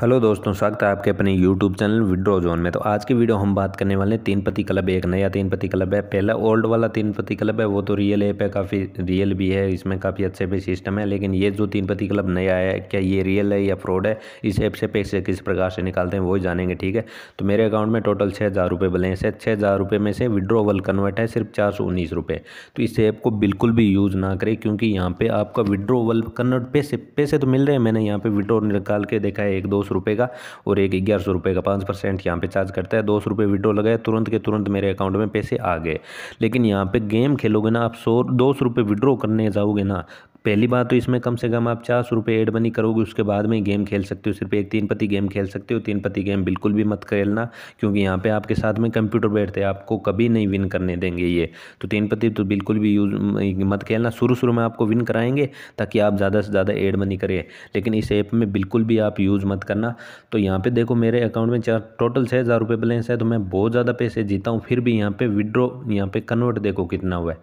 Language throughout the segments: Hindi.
हेलो दोस्तों स्वागत है आपके अपने यूट्यूब चैनल विड्रो जोन में तो आज की वीडियो हम बात करने वाले हैं तीन पति क्लब एक नया तीन पति क्लब है पहला ओल्ड वाला तीन पति क्लब है वो तो रियल ऐप है काफ़ी रियल भी है इसमें काफ़ी अच्छे भी सिस्टम है लेकिन ये जो तीन पति क्लब नया है क्या ये रियल है या फ्रॉड है इस ऐप से पैसे किस प्रकार से निकालते हैं वही जानेंगे ठीक है तो मेरे अकाउंट में टोटल छः हज़ार रुपये बैलेंस है छः हज़ार रुपये में से विड्रोवल कन्वर्ट है सिर्फ चार सौ उन्नीस रुपये तो इस ऐप को बिल्कुल भी यूज़ ना करें क्योंकि यहाँ पर आपका विड्रोवल कन्वर्ट पैसे पैसे तो मिल रहे हैं मैंने यहाँ पर विड्रो निकाल के देखा है एक दो सौ रुपये का और एक ग्यारह सौ रुपये का पाँच परसेंट यहाँ पर चार्ज करता है दो सौ रुपये विड्रो लगाए तुरंत के तुरंत मेरे अकाउंट में पैसे आ गए लेकिन यहाँ पर गेम खेलोगे ना आप सौ दो सौ रुपये विड्रो करने जाओगे ना पहली बात तो इसमें कम से कम आप चार सौ रुपये एड मनी करोगे उसके बाद में गेम खेल सकते हो सिर्फ एक तीन पति गेम खेल सकते हो तीन पति गेम बिल्कुल भी मत खेलना क्योंकि यहाँ पे आपके साथ में कंप्यूटर बैठते हैं आपको कभी नहीं विन करने देंगे ये तो तीन पति तो बिल्कुल भी यूज मत खेलना शुरू शुरू में आपको विन कराएंगे ताकि आप ज़्यादा से ज़्यादा एड मनी करें लेकिन इस ऐप में बिल्कुल भी आप यूज़ मत करना तो यहाँ पर देखो मेरे अकाउंट में चार टोटल छः हज़ार रुपये बैलेंस है तो मैं बहुत ज़्यादा पैसे जीता हूँ फिर भी यहाँ पर विड्रॉ यहाँ पर कन्वर्ट देखो कितना हुआ है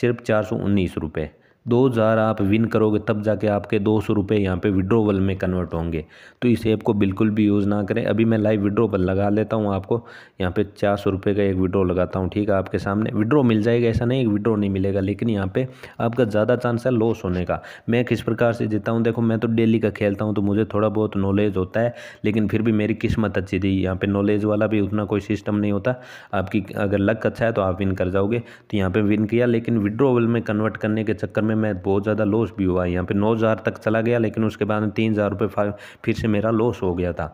सिर्फ चार सौ उन्नीस रुपये दो हज़ार आप विन करोगे तब जाके आपके दो सौ रुपये यहाँ पर विड्रोवल में कन्वर्ट होंगे तो इस ऐप को बिल्कुल भी यूज़ ना करें अभी मैं लाइव विड्रो पर लगा लेता हूँ आपको यहाँ पर चार सौ रुपये का एक विड्रो लगाता हूँ ठीक है आपके सामने विड्रो मिल जाएगा ऐसा नहीं विड्रो नहीं मिलेगा लेकिन यहाँ पर आपका ज़्यादा चांस है लॉस होने का मैं किस प्रकार से जीता हूँ देखो मैं तो डेली का खेलता हूँ तो मुझे थोड़ा बहुत नॉलेज होता है लेकिन फिर भी मेरी किस्मत अच्छी थी यहाँ पर नॉलेज वाला भी उतना कोई सिस्टम नहीं होता आपकी अगर लक अच्छा है तो आप विन कर जाओगे तो यहाँ पर विन किया लेकिन विड्रोवल में कन्वर्ट करने के चक्कर में मैं बहुत ज़्यादा लॉस भी हुआ यहाँ पे नौ हज़ार तक चला गया लेकिन उसके बाद में तीन हज़ार रुपये फिर से मेरा लॉस हो गया था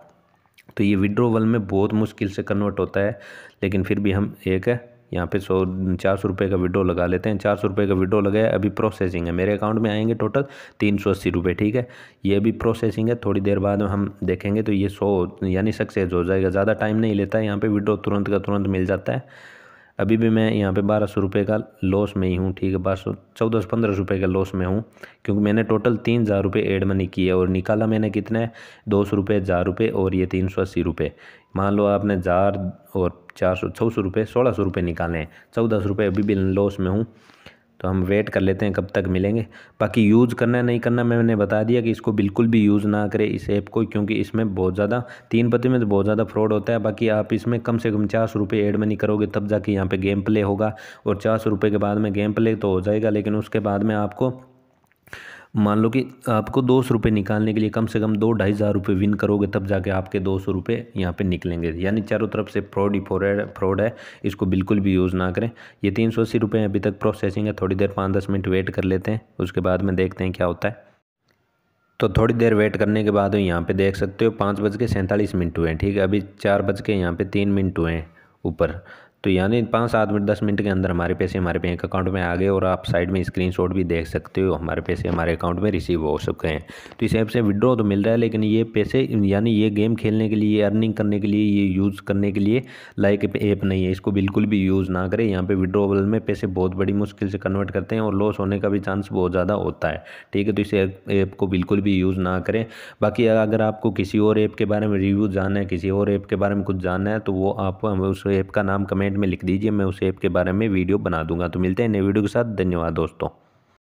तो ये विड्रोवल में बहुत मुश्किल से कन्वर्ट होता है लेकिन फिर भी हम एक यहाँ पे सौ चार सौ रुपये का विड्रो लगा लेते हैं चार सौ रुपये का विड्रो लगाया अभी प्रोसेसिंग है मेरे अकाउंट में आएंगे टोटल तीन सौ अस्सी रुपये ठीक है ये अभी प्रोसेसिंग है थोड़ी देर बाद हम देखेंगे तो ये सौ यानी सक्सेस हो जाएगा ज़्यादा टाइम नहीं लेता है यहाँ पर विड्रो तुरंत का तुरंत मिल जाता है अभी भी मैं यहाँ पे बारह सौ रुपये का लॉस में ही हूँ ठीक है बारह सौ चौदह सौ पंद्रह रुपये का लॉस में हूँ क्योंकि मैंने टोटल तीन हज़ार रुपये एड मनी किए और निकाला मैंने कितना है दो सौ रुपये हज़ार रुपये और ये तीन सौ अस्सी रुपये मान लो आपने हज़ार और चार सौ छः सौ रुपये सोलह सौ रुपये निकाले हैं चौदह सौ रुपये अभी भी लॉस में हूँ तो हम वेट कर लेते हैं कब तक मिलेंगे बाकी यूज़ करना नहीं करना मैंने बता दिया कि इसको बिल्कुल भी यूज़ ना करें इस ऐप को क्योंकि इसमें बहुत ज़्यादा तीन पति में तो बहुत ज़्यादा फ्रॉड होता है बाकी आप इसमें कम से कम चार सौ एड मनी करोगे तब जाके यहाँ पर गेम प्ले होगा और चार सौ के बाद में गेम प्ले तो हो जाएगा लेकिन उसके बाद में आपको मान लो कि आपको दो सौ रुपये निकालने के लिए कम से कम दो ढाई हज़ार रुपये विन करोगे तब जाके आपके दो सौ रुपये यहाँ पर निकलेंगे यानी चारों तरफ से फ्रॉड ही फ्रॉड फ्रॉड है इसको बिल्कुल भी यूज़ ना करें ये तीन सौ अस्सी रुपये अभी तक प्रोसेसिंग है थोड़ी देर पाँच दस मिनट वेट कर लेते हैं उसके बाद में देखते हैं क्या होता है तो थोड़ी देर वेट करने के बाद यहाँ पे देख सकते हो पाँच बज के सैंतालीस मिनट हुए हैं ठीक है अभी चार बज के यहाँ पर तीन मिनट हुए हैं ऊपर तो यानी पाँच सात मिनट दस मिनट के अंदर हमारे पैसे हमारे बैंक अकाउंट में आ गए और आप साइड में स्क्रीन भी देख सकते हो हमारे पैसे हमारे अकाउंट में रिसीव हो सकते हैं तो इस ऐप से विड्रॉ तो मिल रहा है लेकिन ये पैसे यानी ये गेम खेलने के लिए अर्निंग करने के लिए ये यूज़ करने के लिए लाइक ऐप नहीं है इसको बिल्कुल भी यूज़ ना करें यहाँ पर विड्रॉवल में पैसे बहुत बड़ी मुश्किल से कन्वर्ट करते हैं और लॉस होने का भी चांस बहुत ज़्यादा होता है ठीक है तो इस ऐप को बिल्कुल भी यूज़ ना करें बाकी अगर आपको किसी और ऐप के बारे में रिव्यू जानना है किसी और ऐप के बारे में कुछ जानना है तो वो आप उस ऐप का नाम कमेंट कमेंट में लिख दीजिए मैं उस ऐप के बारे में वीडियो बना दूंगा तो मिलते हैं नए वीडियो के साथ धन्यवाद दोस्तों